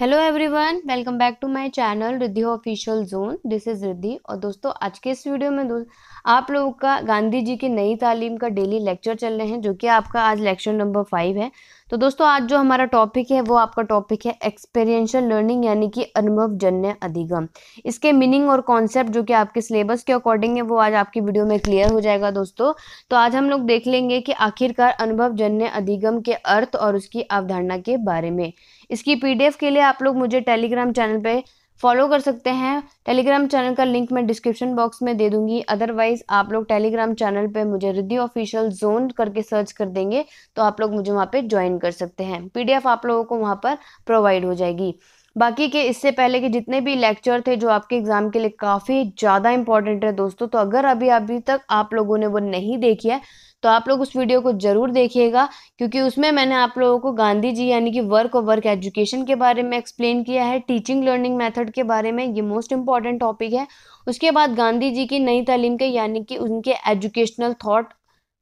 hello everyone welcome back to my channel Riddhi official zone this is Riddhi और दोस्तों आज के इस वीडियो में दोस्त आप लोगों का गांधी जी की नई तालीम का डेली लेक्चर चल रहे हैं जो कि आपका आज लेक्चर नंबर फाइव है तो दोस्तों आज जो हमारा टॉपिक है वो आपका टॉपिक है एक्सपीरियंशियल लर्निंग यानी कि अनुभवजन्य अधिगम इसके मीनिंग और कॉन्सेप्ट जो कि आपके सिलेबस के अकॉर्डिंग है वो आज आपकी वीडियो में क्लियर हो जाएगा दोस्तों तो आज हम लोग देख लेंगे कि आखिरकार अनुभवजन्य अधिगम के अर्थ और उसकी अवधारणा के बारे में इसकी पीडीएफ के लिए आप लोग मुझे टेलीग्राम चैनल पर फॉलो कर सकते हैं टेलीग्राम चैनल का लिंक मैं डिस्क्रिप्शन बॉक्स में दे दूंगी अदरवाइज आप लोग टेलीग्राम चैनल पे मुझे रिद्धि ऑफिशियल जोन करके सर्च कर देंगे तो आप लोग मुझे वहाँ पे ज्वाइन कर सकते हैं पीडीएफ आप लोगों को वहाँ पर प्रोवाइड हो जाएगी बाकी के इससे पहले के जितने भी लेक्चर थे जो आपके एग्ज़ाम के लिए काफ़ी ज़्यादा इंपॉर्टेंट है दोस्तों तो अगर अभी अभी तक आप लोगों ने वो नहीं देखी है तो आप लोग उस वीडियो को ज़रूर देखिएगा क्योंकि उसमें मैंने आप लोगों को गांधी जी यानी कि वर्क और वर्क एजुकेशन के बारे में एक्सप्लेन किया है टीचिंग लर्निंग मेथड के बारे में ये मोस्ट इंपॉर्टेंट टॉपिक है उसके बाद गांधी जी की नई तालीम के यानी कि उनके एजुकेशनल थाट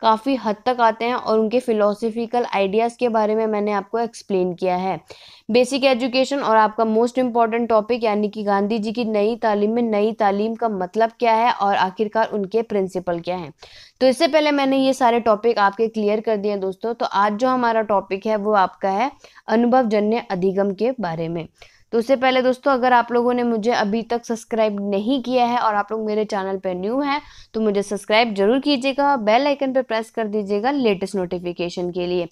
काफ़ी हद तक आते हैं और उनके फ़िलोसफिकल आइडियाज़ के बारे में मैंने आपको एक्सप्लेन किया है बेसिक एजुकेशन और आपका मोस्ट इम्पॉर्टेंट टॉपिक यानी कि गांधी जी की नई तालीम में नई तालीम का मतलब क्या है और आखिरकार उनके प्रिंसिपल क्या हैं तो इससे पहले मैंने ये सारे टॉपिक आपके क्लियर कर दिए दोस्तों तो आज जो हमारा टॉपिक है वो आपका है अनुभवजन्य अधिगम के बारे में तो उससे पहले दोस्तों अगर आप लोगों ने मुझे अभी तक सब्सक्राइब नहीं किया है और आप लोग मेरे चैनल पर न्यू हैं तो मुझे सब्सक्राइब जरूर कीजिएगा बेल आइकन पर प्रेस कर दीजिएगा लेटेस्ट नोटिफिकेशन के लिए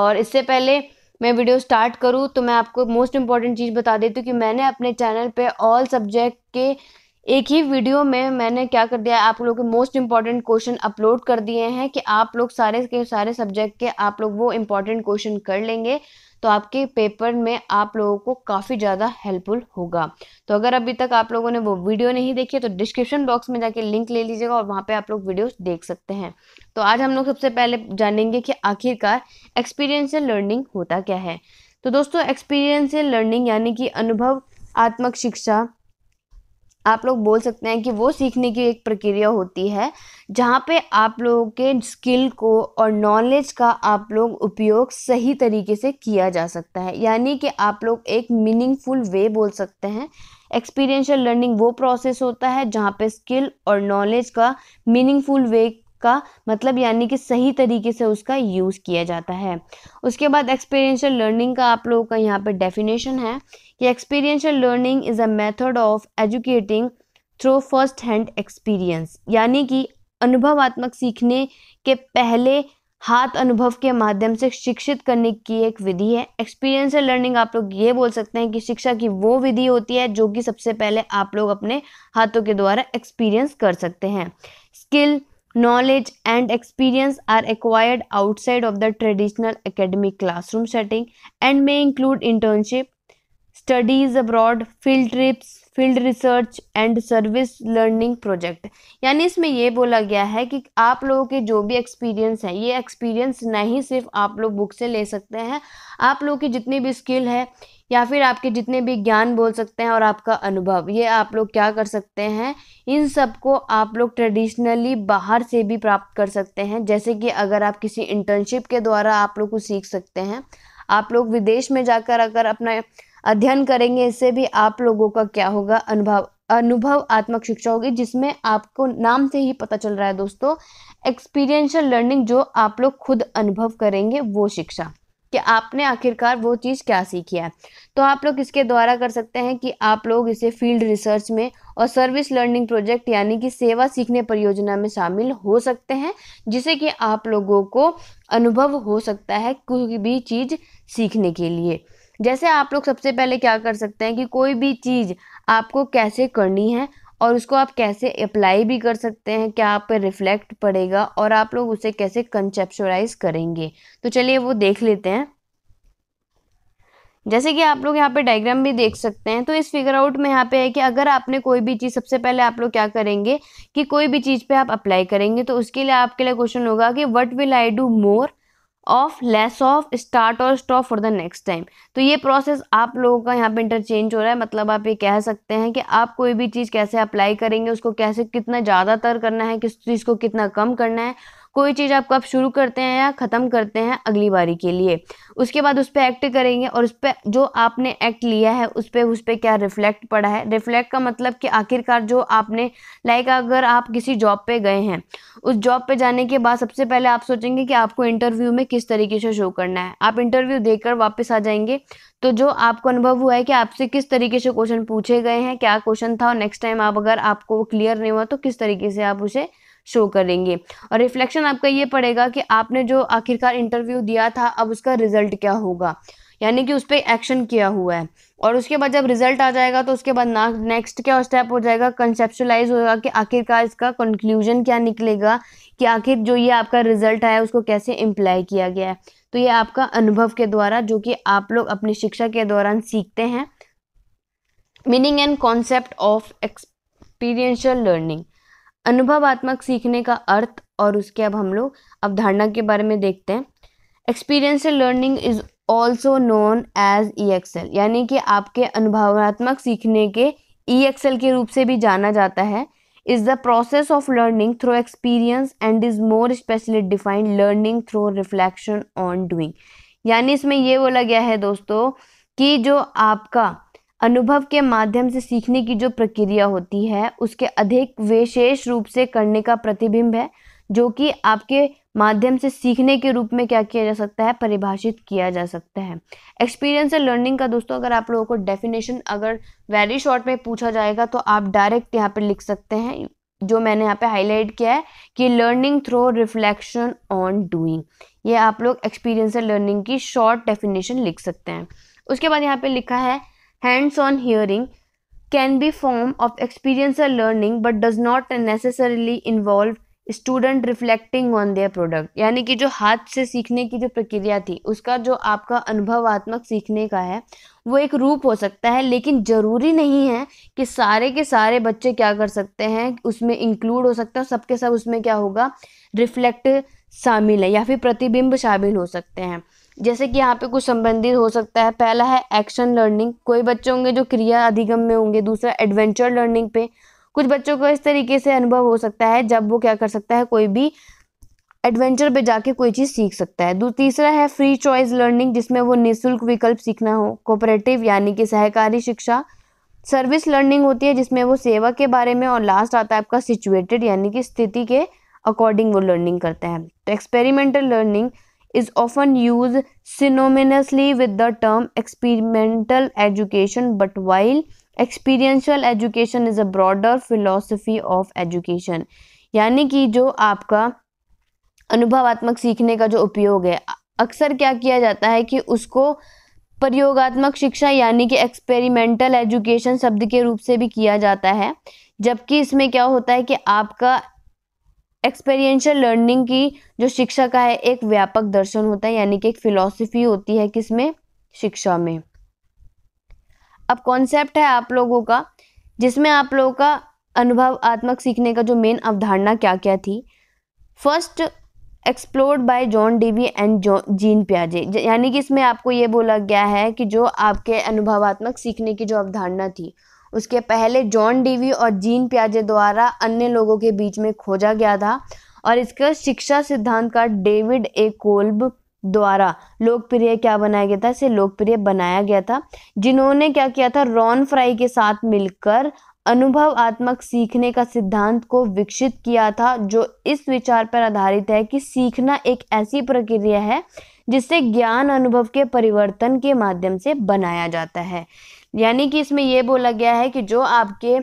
और इससे पहले मैं वीडियो स्टार्ट करूँ तो मैं आपको मोस्ट इम्पॉर्टेंट चीज़ बता देती हूँ कि मैंने अपने चैनल पर ऑल सब्जेक्ट के एक ही वीडियो में मैंने क्या कर दिया आप लोगों के मोस्ट इंपॉर्टेंट क्वेश्चन अपलोड कर दिए हैं कि आप लोग सारे के सारे सब्जेक्ट के आप लोग वो इम्पॉर्टेंट क्वेश्चन कर लेंगे तो आपके पेपर में आप लोगों को काफ़ी ज़्यादा हेल्पफुल होगा तो अगर अभी तक आप लोगों ने वो वीडियो नहीं देखी है तो डिस्क्रिप्शन बॉक्स में जाके लिंक ले लीजिएगा और वहाँ पे आप लोग वीडियोस देख सकते हैं तो आज हम लोग सबसे पहले जानेंगे कि आखिरकार एक्सपीरियंशियल लर्निंग होता क्या है तो दोस्तों एक्सपीरियंशियल लर्निंग यानी कि अनुभव आत्मक शिक्षा आप लोग बोल सकते हैं कि वो सीखने की एक प्रक्रिया होती है जहाँ पे आप लोगों के स्किल को और नॉलेज का आप लोग उपयोग सही तरीके से किया जा सकता है यानी कि आप लोग एक मीनिंगफुल वे बोल सकते हैं एक्सपीरियंशियल लर्निंग वो प्रोसेस होता है जहाँ पे स्किल और नॉलेज का मीनिंगफुल वे का मतलब यानी कि सही तरीके से उसका यूज़ किया जाता है उसके बाद एक्सपीरियंशियल लर्निंग का आप लोगों का यहाँ पर डेफिनेशन है कि experiential learning is a method of educating through first hand experience यानी कि अनुभवात्मक सीखने के पहले हाथ अनुभव के माध्यम से शिक्षित करने की एक विधि है एक्सपीरियंशियल लर्निंग आप लोग ये बोल सकते हैं कि शिक्षा की वो विधि होती है जो कि सबसे पहले आप लोग अपने हाथों के द्वारा एक्सपीरियंस कर सकते हैं skill knowledge and experience are acquired outside of the traditional academic classroom setting and may include internship studies abroad field trips field research and service learning project यानी इसमें यह बोला गया है कि आप लोगों के जो भी एक्सपीरियंस है ये एक्सपीरियंस नहीं सिर्फ आप लोग बुक से ले सकते हैं आप लोग की जितनी भी स्किल है या फिर आपके जितने भी ज्ञान बोल सकते हैं और आपका अनुभव ये आप लोग क्या कर सकते हैं इन सब को आप लोग ट्रेडिशनली बाहर से भी प्राप्त कर सकते हैं जैसे कि अगर आप किसी इंटर्नशिप के द्वारा आप लोग को सीख सकते हैं आप लोग विदेश में जाकर अगर अपना अध्ययन करेंगे इससे भी आप लोगों का क्या होगा अनुभव अनुभव आत्मक शिक्षा होगी जिसमें आपको नाम से ही पता चल रहा है दोस्तों एक्सपीरियंशियल लर्निंग जो आप लोग खुद अनुभव करेंगे वो शिक्षा कि आपने आखिरकार वो चीज़ क्या सीखी है तो आप लोग इसके द्वारा कर सकते हैं कि आप लोग इसे फील्ड रिसर्च में और सर्विस लर्निंग प्रोजेक्ट यानी कि सेवा सीखने परियोजना में शामिल हो सकते हैं जिसे कि आप लोगों को अनुभव हो सकता है कोई भी चीज़ सीखने के लिए जैसे आप लोग सबसे पहले क्या कर सकते हैं कि कोई भी चीज़ आपको कैसे करनी है और उसको आप कैसे अप्लाई भी कर सकते हैं क्या आप पे रिफ्लेक्ट पड़ेगा और आप लोग उसे कैसे कंसेप्चुलाइज करेंगे तो चलिए वो देख लेते हैं जैसे कि आप लोग यहाँ पे डायग्राम भी देख सकते हैं तो इस फिगर आउट में यहाँ पे है कि अगर आपने कोई भी चीज़ सबसे पहले आप लोग क्या करेंगे कि कोई भी चीज़ पे आप अप्लाई करेंगे तो उसके लिए आपके लिए क्वेश्चन होगा कि what will I do more of less of start और stop for the next time तो ये प्रोसेस आप लोगों का यहाँ पे इंटरचेंज हो रहा है मतलब आप ये कह सकते हैं कि आप कोई भी चीज़ कैसे अप्लाई करेंगे उसको कैसे कितना ज़्यादातर करना है किस चीज़ को कितना कम करना है कोई चीज़ आप कब शुरू करते हैं या ख़त्म करते हैं अगली बारी के लिए उसके बाद उस पर एक्ट करेंगे और उस पर जो आपने एक्ट लिया है उस पर उस पर क्या रिफ्लेक्ट पड़ा है रिफ्लेक्ट का मतलब कि आखिरकार जो आपने लाइक अगर आप किसी जॉब पे गए हैं उस जॉब पे जाने के बाद सबसे पहले आप सोचेंगे कि आपको इंटरव्यू में किस तरीके से शो करना है आप इंटरव्यू देकर वापस आ जाएंगे तो जो आपको अनुभव हुआ है कि आपसे किस तरीके से क्वेश्चन पूछे गए हैं क्या क्वेश्चन था और नेक्स्ट टाइम आप अगर आपको क्लियर नहीं हुआ तो किस तरीके से आप उसे शो करेंगे और रिफ्लेक्शन आपका ये पड़ेगा कि आपने जो आखिरकार इंटरव्यू दिया था अब उसका रिजल्ट क्या होगा यानी कि उस पर एक्शन किया हुआ है और उसके बाद जब रिजल्ट आ जाएगा तो उसके बाद नेक्स्ट क्या स्टेप हो जाएगा कंसेप्चुलाइज होगा कि आखिरकार इसका कंक्लूजन क्या निकलेगा कि आखिर जो ये आपका रिजल्ट आया उसको कैसे इम्प्लाई किया गया है तो ये आपका अनुभव के द्वारा जो कि आप लोग अपनी शिक्षा के दौरान सीखते हैं meaning and concept of experiential learning अनुभवात्मक सीखने का अर्थ और उसके अब हम लोग अवधारणा के बारे में देखते हैं experiential learning is also known as E XL यानी कि आपके अनुभवात्मक सीखने के ई e एक्सएल के रूप से भी जाना जाता है is the process of learning through experience and is more specially defined learning through reflection on doing यानी इसमें ये बोला गया है दोस्तों कि जो आपका अनुभव के माध्यम से सीखने की जो प्रक्रिया होती है उसके अधिक विशेष रूप से करने का प्रतिबिंब है जो कि आपके माध्यम से सीखने के रूप में क्या किया जा सकता है परिभाषित किया जा सकता है एक्सपीरियंस एंड लर्निंग का दोस्तों अगर आप लोगों को डेफिनेशन अगर वेरी शॉर्ट में पूछा जाएगा तो आप डायरेक्ट यहाँ पर लिख सकते हैं जो मैंने यहाँ पे हाईलाइट किया है कि learning through reflection on doing ये आप लोग एक्सपीरियंस एंड लर्निंग की शॉर्ट डेफिनेशन लिख सकते हैं उसके बाद यहाँ पे लिखा है Hands-on hearing can be form of experiential learning but does not necessarily involve student reflecting on their product यानी कि जो हाथ से सीखने की जो प्रक्रिया थी उसका जो आपका अनुभवात्मक सीखने का है वो एक रूप हो सकता है लेकिन ज़रूरी नहीं है कि सारे के सारे बच्चे क्या कर सकते हैं उसमें इंक्लूड हो सकते हैं सबके सब उसमें क्या होगा रिफ्लेक्ट शामिल है या फिर प्रतिबिंब शामिल हो सकते हैं जैसे कि यहाँ पे कुछ संबंधित हो सकता है पहला है एक्शन लर्निंग कोई बच्चे होंगे जो क्रिया अधिगम में होंगे दूसरा एडवेंचर लर्निंग पे कुछ बच्चों को इस तरीके से अनुभव हो सकता है जब वो क्या कर सकता है कोई भी एडवेंचर पे जाके कोई चीज़ सीख सकता है तीसरा है फ्री चॉइस लर्निंग जिसमें वो निःशुल्क विकल्प सीखना हो कोऑपरेटिव यानी कि सहकारी शिक्षा सर्विस लर्निंग होती है जिसमें वो सेवा के बारे में और लास्ट आता है आपका सिचुएटेड यानी कि स्थिति के अकॉर्डिंग वो लर्निंग करते हैं तो experimental learning is often used synonymously with the term experimental education but while experiential education is a broader philosophy of education यानी कि जो आपका अनुभवात्मक सीखने का जो उपयोग है अक्सर क्या किया जाता है कि उसको प्रयोगात्मक शिक्षा यानी कि एक्सपेरिमेंटल एजुकेशन शब्द के रूप से भी किया जाता है जबकि इसमें क्या होता है कि आपका एक्सपेरियंशियल लर्निंग की जो शिक्षा का है एक व्यापक दर्शन होता है यानी कि एक फिलॉसफी होती है किसमें शिक्षा में अब कॉन्सेप्ट है आप लोगों का जिसमें आप लोगों का अनुभव आत्मक सीखने का जो मेन अवधारणा क्या क्या थी first explored by John Dewey and Jean प्याजे यानी कि इसमें आपको ये बोला गया है कि जो आपके अनुभवात्मक सीखने की जो अवधारणा थी उसके पहले जॉन डीवी और जीन प्याजे द्वारा अन्य लोगों के बीच में खोजा गया था और इसका शिक्षा सिद्धांत का डेविड ए कोल्ब द्वारा लोकप्रिय क्या बनाया गया था इसे लोकप्रिय बनाया गया था जिन्होंने क्या किया था रॉन फ्राई के साथ मिलकर अनुभवात्मक सीखने का सिद्धांत को विकसित किया था जो इस विचार पर आधारित है कि सीखना एक ऐसी प्रक्रिया है जिससे ज्ञान अनुभव के परिवर्तन के माध्यम से बनाया जाता है यानी कि इसमें यह बोला गया है कि जो आपके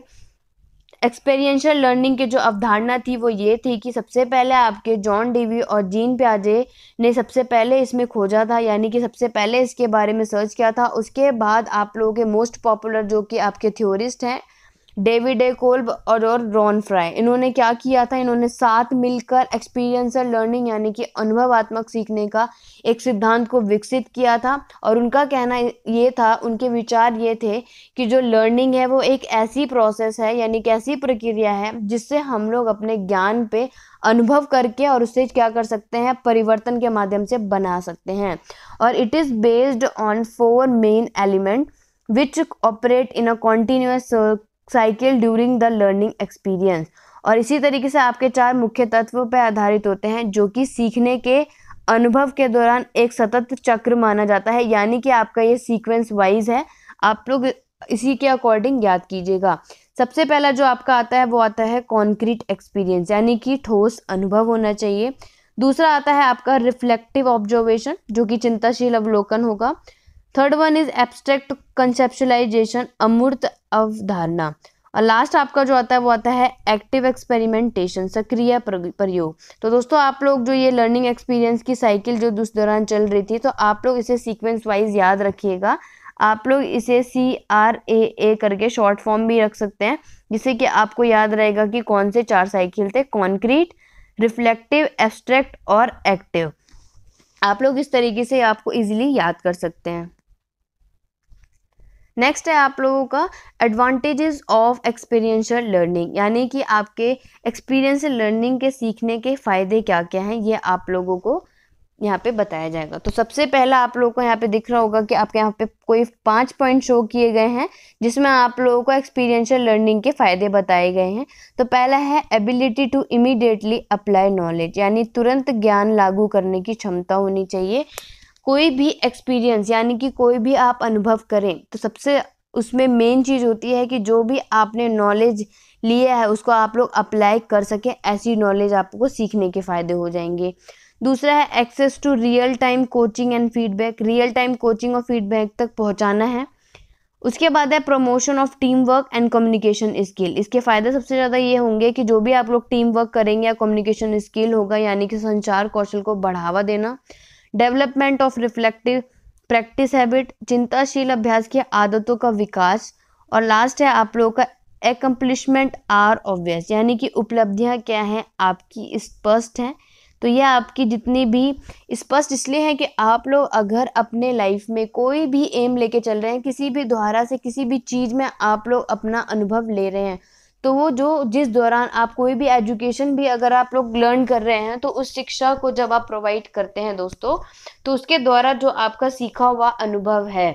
एक्सपेरियंशियल लर्निंग की जो अवधारणा थी वो ये थी कि सबसे पहले आपके जॉन डीवी और जीन प्याजे ने सबसे पहले इसमें खोजा था यानी कि सबसे पहले इसके बारे में सर्च किया था उसके बाद आप लोगों के मोस्ट पॉपुलर जो कि आपके थ्योरिस्ट हैं डेविड ए कोल्ब और और रॉन फ्राई इन्होंने क्या किया था इन्होंने साथ मिलकर एक्सपीरियंसल लर्निंग यानी कि अनुभवात्मक सीखने का एक सिद्धांत को विकसित किया था और उनका कहना ये था उनके विचार ये थे कि जो लर्निंग है वो एक ऐसी प्रोसेस है यानी कि ऐसी प्रक्रिया है जिससे हम लोग अपने ज्ञान पे अनुभव करके और उससे क्या कर सकते हैं परिवर्तन के माध्यम से बना सकते हैं और it is based on four main element which operate in a continuous cycle during the learning experience और इसी तरीके से आपके चार मुख्य तत्व पर आधारित होते हैं जो कि सीखने के अनुभव के दौरान एक सतत चक्र माना जाता है यानी कि आपका ये सीक्वेंस वाइज है आप लोग इसी के अकॉर्डिंग याद कीजिएगा सबसे पहला जो आपका आता है वो आता है कॉन्क्रीट एक्सपीरियंस यानी कि ठोस अनुभव होना चाहिए दूसरा आता है आपका रिफ्लेक्टिव ऑब्जर्वेशन जो कि चिंताशील अवलोकन होगा third one is abstract conceptualisation अमूर्त अवधारणा और लास्ट आपका जो आता है वो आता है एक्टिव एक्सपेरिमेंटेशन सक्रिय प्रयोग तो दोस्तों आप लोग जो ये लर्निंग एक्सपीरियंस की साइकिल जो उस दौरान चल रही थी तो आप लोग इसे सीक्वेंस वाइज याद रखिएगा आप लोग इसे सी आर ए ए करके शॉर्ट फॉर्म भी रख सकते हैं जिससे कि आपको याद रहेगा कि कौन से चार साइकिल थे कॉन्क्रीट रिफ्लेक्टिव एब्स्ट्रैक्ट और एक्टिव आप लोग इस तरीके से आपको इजीली याद कर सकते हैं नेक्स्ट है आप लोगों का एडवांटेजेस ऑफ एक्सपीरियंशियल लर्निंग यानी कि आपके एक्सपीरियंस लर्निंग के सीखने के फ़ायदे क्या क्या हैं ये आप लोगों को यहाँ पे बताया जाएगा तो सबसे पहला आप लोगों को यहाँ पे दिख रहा होगा कि आपके यहाँ पे कोई पांच पॉइंट शो किए गए हैं जिसमें आप लोगों को एक्सपीरियंशियल लर्निंग के फ़ायदे बताए गए हैं तो पहला है ability to immediately apply knowledge यानी तुरंत ज्ञान लागू करने की क्षमता होनी चाहिए कोई भी एक्सपीरियंस यानी कि कोई भी आप अनुभव करें तो सबसे उसमें मेन चीज़ होती है कि जो भी आपने नॉलेज लिया है उसको आप लोग अप्लाई कर सकें ऐसी नॉलेज आपको सीखने के फ़ायदे हो जाएंगे दूसरा है access to real time coaching and feedback real time coaching और फीडबैक तक पहुंचाना है उसके बाद है promotion of team work and communication skill इसके फ़ायदे सबसे ज़्यादा ये होंगे कि जो भी आप लोग टीम वर्क करेंगे या कम्युनिकेशन स्किल होगा यानी कि संचार कौशल को बढ़ावा देना development of reflective practice habit चिंताशील अभ्यास की आदतों का विकास और लास्ट है आप लोगों का एकम्पलिशमेंट आर ऑब्वियस यानी कि उपलब्धियां क्या हैं आपकी स्पष्ट हैं तो यह आपकी जितनी भी स्पष्ट इस इसलिए है कि आप लोग अगर अपने लाइफ में कोई भी एम लेके चल रहे हैं किसी भी द्वारा से किसी भी चीज़ में आप लोग अपना अनुभव ले रहे हैं तो वो जो जिस दौरान आप कोई भी एजुकेशन भी अगर आप लोग लर्न कर रहे हैं तो उस शिक्षा को जब आप प्रोवाइड करते हैं दोस्तों तो उसके द्वारा जो आपका सीखा हुआ अनुभव है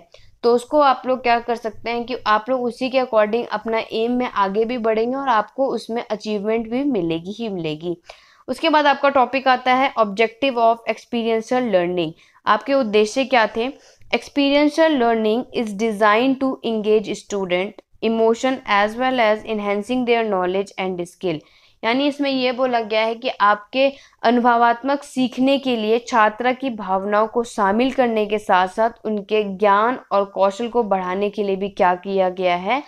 तो उसको आप लोग क्या कर सकते हैं कि आप लोग उसी के अकॉर्डिंग अपना एम में आगे भी बढ़ेंगे और आपको उसमें अचीवमेंट भी मिलेगी ही मिलेगी उसके बाद आपका टॉपिक आता है ऑब्जेक्टिव ऑफ एक्सपीरियंशल लर्निंग आपके उद्देश्य क्या थे experiential learning is design to engage student emotion as well as enhancing their knowledge and skill यानी इसमें यह बोला गया है कि आपके अनुभवात्मक सीखने के लिए छात्र की भावनाओं को शामिल करने के साथ साथ उनके ज्ञान और कौशल को बढ़ाने के लिए भी क्या किया गया है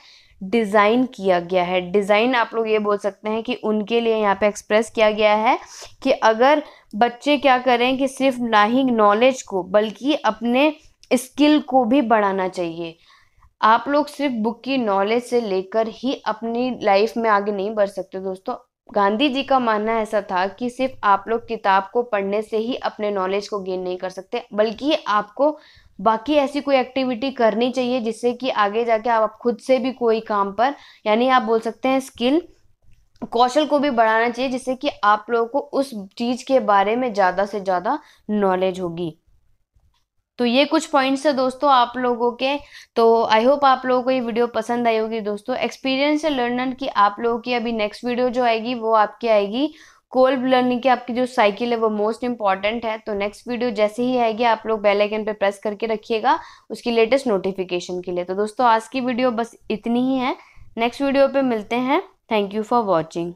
डिज़ाइन किया गया है डिज़ाइन आप लोग ये बोल सकते हैं कि उनके लिए यहाँ पे एक्सप्रेस किया गया है कि अगर बच्चे क्या करें कि सिर्फ ना ही नॉलेज को बल्कि अपने स्किल को भी बढ़ाना चाहिए आप लोग सिर्फ बुक की नॉलेज से लेकर ही अपनी लाइफ में आगे नहीं बढ़ सकते दोस्तों गांधी जी का मानना ऐसा था कि सिर्फ आप लोग किताब को पढ़ने से ही अपने नॉलेज को गेन नहीं कर सकते बल्कि आपको बाकी ऐसी कोई एक्टिविटी करनी चाहिए जिससे कि आगे जाके आप खुद से भी कोई काम पर यानी आप बोल सकते हैं स्किल कौशल को भी बढ़ाना चाहिए जिससे कि आप लोगों को उस चीज़ के बारे में ज़्यादा से ज़्यादा नॉलेज होगी तो ये कुछ पॉइंट्स है दोस्तों आप लोगों के तो आई होप आप लोगों को ये वीडियो पसंद आई होगी दोस्तों एक्सपीरियंस लर्नर की आप लोगों की अभी नेक्स्ट वीडियो जो आएगी वो आपकी आएगी कोल्ब लर्निंग की आपकी जो साइकिल है वो मोस्ट इंपॉर्टेंट है तो नेक्स्ट वीडियो जैसे ही आएगी आप लोग बेल आइकन पे प्रेस करके रखिएगा उसकी लेटेस्ट नोटिफिकेशन के लिए तो दोस्तों आज की वीडियो बस इतनी ही है नेक्स्ट वीडियो पे मिलते हैं थैंक यू फॉर वॉचिंग